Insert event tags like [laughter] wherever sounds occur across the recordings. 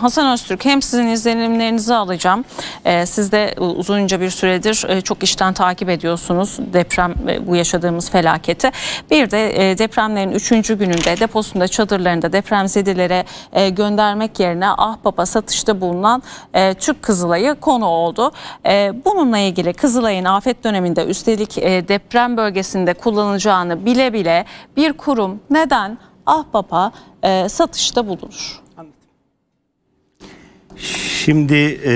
Hasan Öztürk hem sizin izlenimlerinizi alacağım. Ee, siz de uzunca bir süredir e, çok işten takip ediyorsunuz deprem e, bu yaşadığımız felaketi. Bir de e, depremlerin üçüncü gününde deposunda çadırlarında depremzedelere e, göndermek yerine ahbaba satışta bulunan e, Türk Kızılay'ı konu oldu. E, bununla ilgili Kızılay'ın afet döneminde üstelik e, deprem bölgesinde kullanılacağını bile bile bir kurum neden ahbaba e, satışta bulunur? Şimdi e,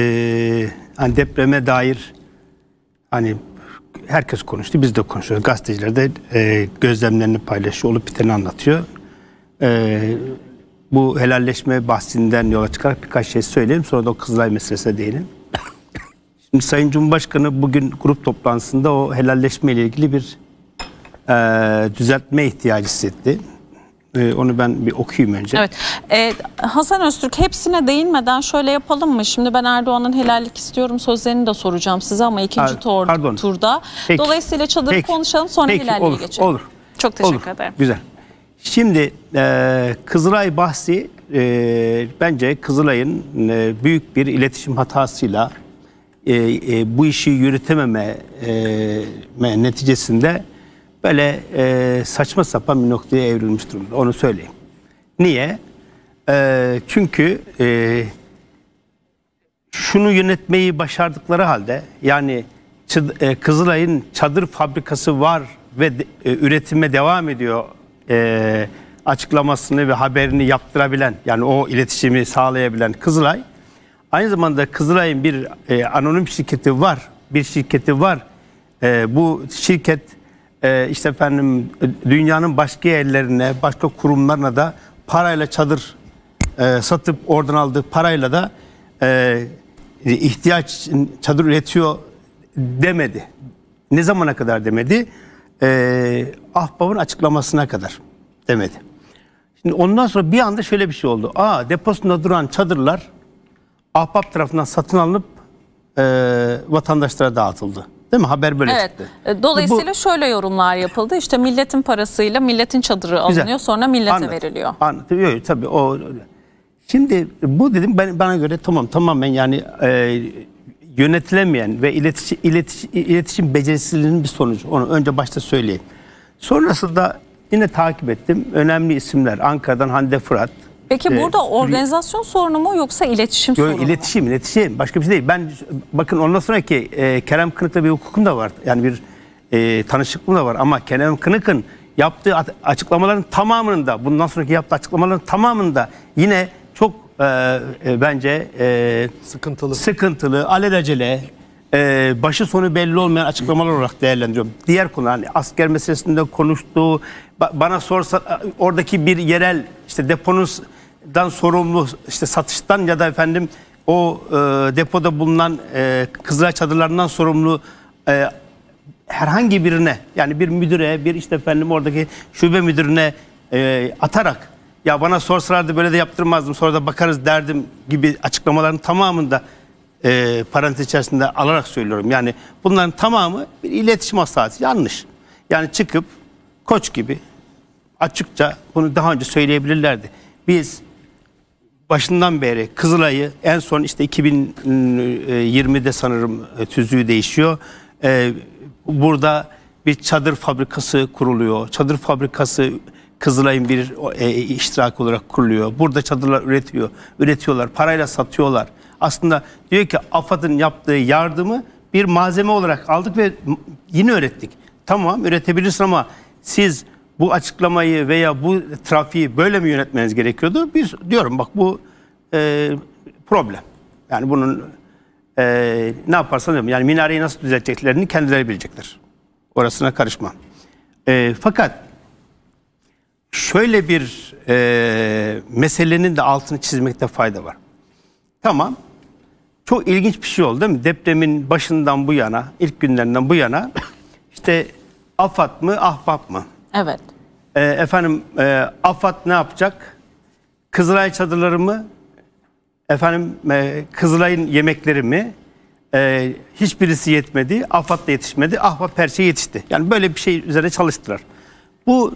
hani depreme dair hani herkes konuştu, biz de konuşuyoruz. Gazeteciler de e, gözlemlerini paylaşıyor, olup biteni anlatıyor. E, bu helalleşme bahsinden yola çıkarak birkaç şey söyleyeyim. Sonra da o Kızılay meselesine değinelim. [coughs] Şimdi Sayın Cumhurbaşkanı bugün grup toplantısında o helalleşme ile ilgili bir e, düzeltme ihtiyacı hissetti. E, onu ben bir okuyayım önce. Evet. E, Hasan Öztürk hepsine değinmeden şöyle yapalım mı? Şimdi ben Erdoğan'ın helallik istiyorum sözlerini de soracağım size ama ikinci Ar pardon. turda. Peki. Dolayısıyla çadırı Peki. konuşalım sonra Peki. helalliğe olur, geçelim. Olur. Çok teşekkür olur. ederim. Güzel. Şimdi e, Kızılay bahsi e, bence Kızılay'ın e, büyük bir iletişim hatasıyla e, e, bu işi yürütememe e, neticesinde böyle e, saçma sapan bir noktaya evrilmiş durumda. Onu söyleyeyim. Niye? E, çünkü e, şunu yönetmeyi başardıkları halde yani Çıd, e, Kızılay'ın çadır fabrikası var ve de, e, üretime devam ediyor e, açıklamasını ve haberini yaptırabilen yani o iletişimi sağlayabilen Kızılay aynı zamanda Kızılay'ın bir e, anonim şirketi var bir şirketi var e, bu şirket e, işte efendim dünyanın başka yerlerine, başka kurumlarına da parayla çadır e, satıp oradan aldığı parayla da e, ihtiyaç çadır üretiyor demedi. Ne zamana kadar demedi? E, Ahbap'ın açıklamasına kadar demedi. Şimdi ondan sonra bir anda şöyle bir şey oldu. Aa deposunda duran çadırlar Ahbap tarafından satın alınıp e, vatandaşlara dağıtıldı. Değil mi? Haber böyle evet. çıktı. E, dolayısıyla Bu, şöyle yorumlar yapıldı. İşte milletin parasıyla milletin çadırı alınıyor sonra millete Anladım. veriliyor. Anladım. Yok, tabii o Şimdi bu dedim ben bana göre tamam tamamen yani e, yönetilemeyen ve iletişim, iletişim, iletişim becerisizliğinin bir sonucu. Onu önce başta söyleyeyim. Sonrasında yine takip ettim. Önemli isimler Ankara'dan Hande Fırat, Peki ee, burada organizasyon sorunu mu yoksa iletişim yok, sorunu iletişim, mu? İletişim, iletişim. başka bir şey değil. Ben bakın ondan sonraki e, Kerem Kınık'ta bir hukukum da var. Yani bir e, tanışıklığım da var ama Kerem Kınık'ın yaptığı açıklamaların tamamında, bundan sonraki yaptığı açıklamaların tamamında yine çok e, e, bence e, sıkıntılı, sıkıntılı alelacele, e, başı sonu belli olmayan açıklamalar olarak değerlendiriyorum. Diğer konu hani asker meselesinde konuştuğu, bana sorsa e, oradaki bir yerel işte deponun dan sorumlu işte satıştan ya da efendim o e, depoda bulunan e, kızılay çadırlarından sorumlu e, herhangi birine yani bir müdüre bir işte efendim oradaki şube müdürüne e, atarak ya bana sorsalardı böyle de yaptırmazdım sonra da bakarız derdim gibi açıklamaların tamamında e, parantez içerisinde alarak söylüyorum. Yani bunların tamamı bir iletişim hassası yanlış. Yani çıkıp koç gibi açıkça bunu daha önce söyleyebilirlerdi. Biz başından beri Kızılay'ı en son işte 2020'de sanırım e, tüzüğü değişiyor. E, burada bir çadır fabrikası kuruluyor. Çadır fabrikası Kızılay'ın bir e, iştirak olarak kuruluyor. Burada çadırlar üretiyor. Üretiyorlar, parayla satıyorlar. Aslında diyor ki AFAD'ın yaptığı yardımı bir malzeme olarak aldık ve yine öğrettik. Tamam üretebilirsin ama siz bu açıklamayı veya bu trafiği böyle mi yönetmeniz gerekiyordu? Biz diyorum bak bu e, problem. Yani bunun e, ne yaparsan diyorum. Yani minareyi nasıl düzelteceklerini kendileri bilecektir. Orasına karışma. E, fakat şöyle bir e, meselenin de altını çizmekte fayda var. Tamam. Çok ilginç bir şey oldu değil mi? Depremin başından bu yana, ilk günlerinden bu yana işte AFAD mı, AHBAP mı? Evet. E, efendim e, AFAD ne yapacak? Kızılay çadırları mı? Efendim e, Kızılay'ın yemekleri mi? E, hiçbirisi yetmedi. AFAD da yetişmedi. Ahbap Perşe yetişti. Yani böyle bir şey üzerine çalıştılar. Bu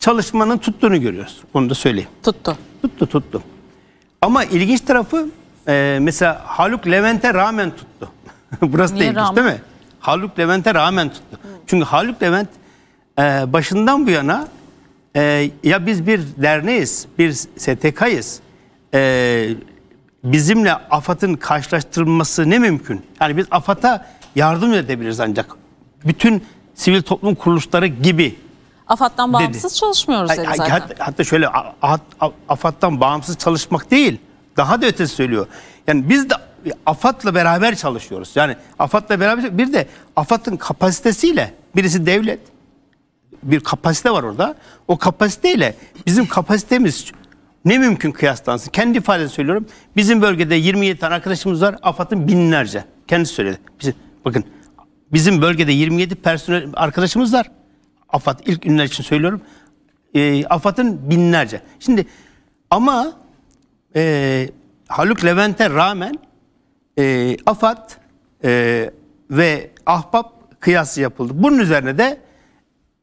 çalışmanın tuttuğunu görüyoruz. Onu da söyleyeyim. Tuttu. Tuttu tuttu. Ama ilginç tarafı e, mesela Haluk Levent'e rağmen tuttu. [laughs] Burası Niye da ilginç rağmen? değil mi? Haluk Levent'e rağmen tuttu. Hı. Çünkü Haluk Levent e, başından bu yana e, ya biz bir derneğiz, bir STK'yız. E, ee, bizimle AFAD'ın karşılaştırılması ne mümkün? Yani biz AFAD'a yardım edebiliriz ancak. Bütün sivil toplum kuruluşları gibi. AFAD'dan bağımsız dedi. çalışmıyoruz dedi zaten. hatta şöyle AFAD'dan bağımsız çalışmak değil. Daha da ötesi söylüyor. Yani biz de AFAD'la beraber çalışıyoruz. Yani AFAD'la beraber bir de AFAD'ın kapasitesiyle birisi devlet, bir kapasite var orada. O kapasiteyle bizim kapasitemiz ne mümkün kıyaslansın. Kendi ifade söylüyorum. Bizim bölgede 27 tane arkadaşımız var. AFAD'ın binlerce. kendi söyledi. Bizim, bakın bizim bölgede 27 personel arkadaşımız var. AFAD ilk ünlüler için söylüyorum. E, ee, AFAD'ın binlerce. Şimdi ama e, Haluk Levent'e rağmen e, AFAD e, ve Ahbap kıyası yapıldı. Bunun üzerine de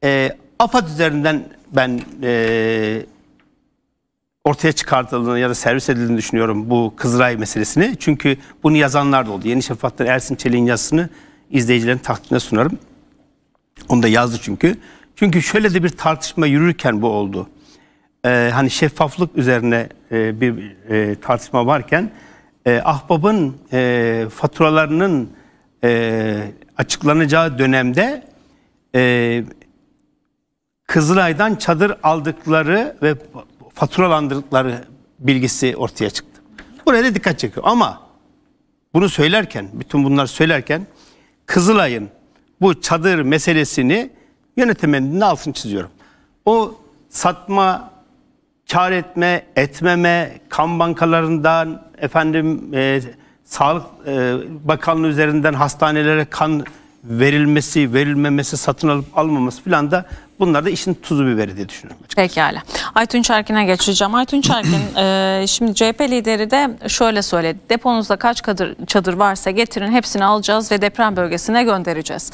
e, AFAD üzerinden ben e, ortaya çıkartıldığını ya da servis edildiğini düşünüyorum bu Kızılay meselesini. Çünkü bunu yazanlar da oldu. Yeni Şafak'tan Ersin Çelik'in yazısını izleyicilerin takdirine sunarım. Onu da yazdı çünkü. Çünkü şöyle de bir tartışma yürürken bu oldu. Ee, hani şeffaflık üzerine e, bir e, tartışma varken e, ahbabın e, faturalarının e, açıklanacağı dönemde e, Kızılay'dan çadır aldıkları ve faturalandırdıkları bilgisi ortaya çıktı. Buraya da dikkat çekiyor ama bunu söylerken, bütün bunlar söylerken Kızılay'ın bu çadır meselesini yönetemenin altını çiziyorum. O satma, kar etme, etmeme, kan bankalarından, efendim e, Sağlık e, Bakanlığı üzerinden hastanelere kan verilmesi, verilmemesi, satın alıp almaması filan da Bunlar da işin tuzu biberi diye düşünüyorum. Açıkçası. Pekala. Aytun Çerkin'e geçeceğim. Aytun Çerkin [clears throat] e, şimdi CHP lideri de şöyle söyledi. Deponuzda kaç çadır, çadır varsa getirin hepsini alacağız ve deprem bölgesine göndereceğiz.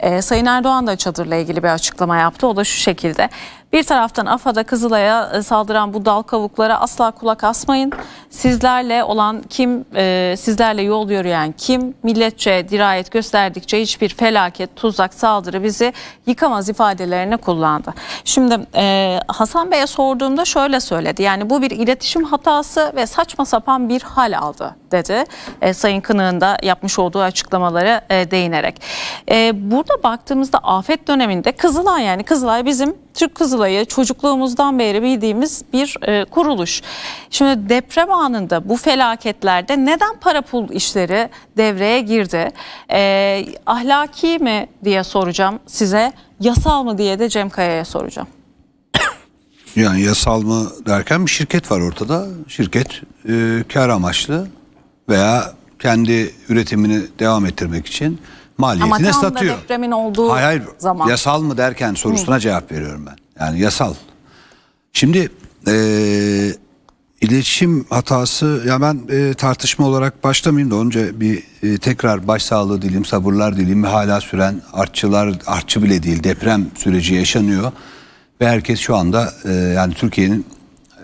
E, Sayın Erdoğan da çadırla ilgili bir açıklama yaptı. O da şu şekilde. Bir taraftan AFA'da Kızılay'a e, saldıran bu dal kavuklara asla kulak asmayın. Sizlerle olan kim, e, sizlerle yol yürüyen kim, milletçe dirayet gösterdikçe hiçbir felaket, tuzak, saldırı bizi yıkamaz ifadelerini kullandı. Şimdi e, Hasan Bey'e sorduğumda şöyle söyledi. Yani bu bir iletişim hatası ve saçma sapan bir hal aldı dedi. E, Sayın Kınık'ın da yapmış olduğu açıklamalara e, değinerek. E, burada baktığımızda afet döneminde Kızılay yani Kızılay bizim Türk Kızılay'ı çocukluğumuzdan beri bildiğimiz bir e, kuruluş. Şimdi deprem anında bu felaketlerde neden para pul işleri devreye girdi? E, ahlaki mi diye soracağım size, yasal mı diye de Cem Kaya'ya soracağım. [coughs] Yani yasal mı derken bir şirket var ortada. Şirket e, kar amaçlı veya kendi üretimini devam ettirmek için maliyetine Ama tam satıyor. Ama depremin olduğu hayır, hayır, zaman. Yasal mı derken sorusuna Hı. cevap veriyorum ben. Yani yasal. Şimdi e, iletişim hatası ya ben e, tartışma olarak başlamayayım da önce bir e, tekrar başsağlığı dileyim, sabırlar dileyim. Hala süren artçılar artçı bile değil deprem süreci yaşanıyor. Ve herkes şu anda e, yani Türkiye'nin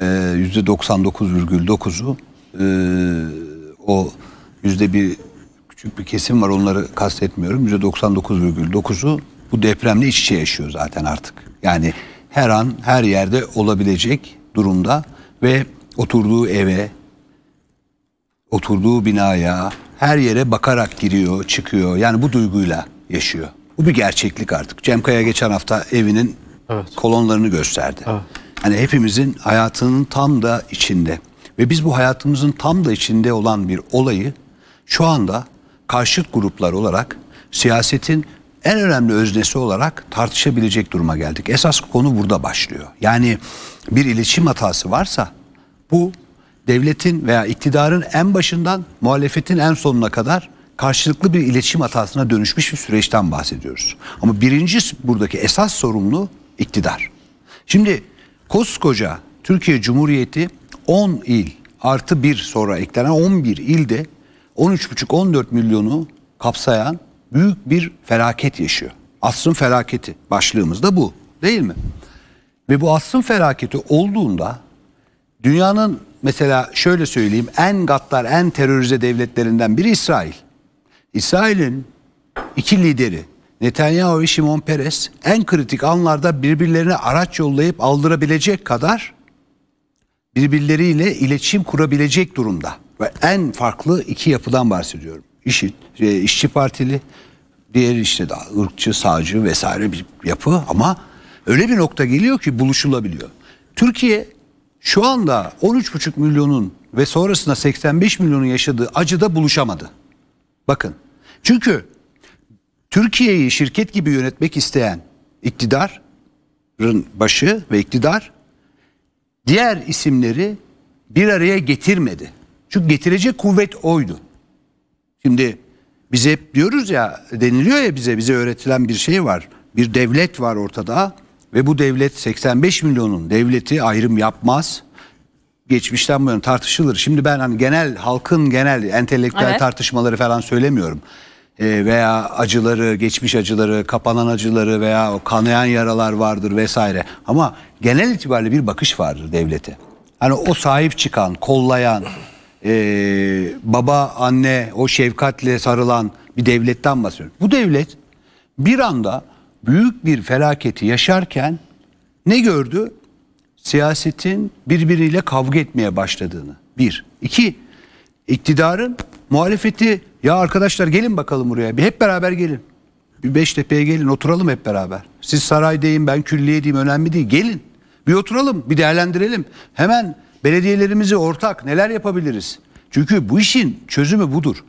e, %99,9'u e, o yüzde bir küçük bir kesim var onları kastetmiyorum. %99,9'u bu depremle iç içe yaşıyor zaten artık. Yani her an her yerde olabilecek durumda ve oturduğu eve, oturduğu binaya, her yere bakarak giriyor, çıkıyor. Yani bu duyguyla yaşıyor. Bu bir gerçeklik artık. Cem Kaya geçen hafta evinin evet. kolonlarını gösterdi. Evet. Hani hepimizin hayatının tam da içinde. Ve biz bu hayatımızın tam da içinde olan bir olayı şu anda karşıt gruplar olarak siyasetin en önemli öznesi olarak tartışabilecek duruma geldik. Esas konu burada başlıyor. Yani bir iletişim hatası varsa bu devletin veya iktidarın en başından muhalefetin en sonuna kadar karşılıklı bir iletişim hatasına dönüşmüş bir süreçten bahsediyoruz. Ama birinci buradaki esas sorumlu iktidar. Şimdi koskoca Türkiye Cumhuriyeti 10 il artı bir sonra eklenen 11 ilde 13,5-14 milyonu kapsayan büyük bir felaket yaşıyor. Asrın felaketi başlığımız da bu değil mi? Ve bu asrın felaketi olduğunda dünyanın mesela şöyle söyleyeyim en gaddar en terörize devletlerinden biri İsrail. İsrail'in iki lideri Netanyahu ve Şimon Peres en kritik anlarda birbirlerine araç yollayıp aldırabilecek kadar birbirleriyle iletişim kurabilecek durumda ve en farklı iki yapıdan bahsediyorum. İşit, e, işçi partili, diğer işte daha ırkçı, sağcı vesaire bir yapı ama öyle bir nokta geliyor ki buluşulabiliyor. Türkiye şu anda 13,5 milyonun ve sonrasında 85 milyonun yaşadığı acıda buluşamadı. Bakın. Çünkü Türkiye'yi şirket gibi yönetmek isteyen iktidarın başı ve iktidar diğer isimleri bir araya getirmedi. Çünkü getirecek kuvvet oydu. Şimdi bize hep diyoruz ya deniliyor ya bize bize öğretilen bir şey var. Bir devlet var ortada ve bu devlet 85 milyonun devleti ayrım yapmaz. Geçmişten bu yana tartışılır. Şimdi ben hani genel halkın genel entelektüel evet. tartışmaları falan söylemiyorum. E, veya acıları, geçmiş acıları, kapanan acıları veya o kanayan yaralar vardır vesaire. Ama genel itibariyle bir bakış vardır devlete. Hani o sahip çıkan, kollayan, e, baba, anne o şefkatle sarılan bir devletten bahsediyorum. Bu devlet bir anda büyük bir felaketi yaşarken ne gördü? Siyasetin birbiriyle kavga etmeye başladığını. Bir. iki iktidarın muhalefeti ya arkadaşlar gelin bakalım buraya bir hep beraber gelin. Bir Beştepe'ye gelin oturalım hep beraber. Siz saraydayım ben külliyedeyim önemli değil gelin. Bir oturalım bir değerlendirelim. Hemen Belediyelerimizi ortak neler yapabiliriz? Çünkü bu işin çözümü budur.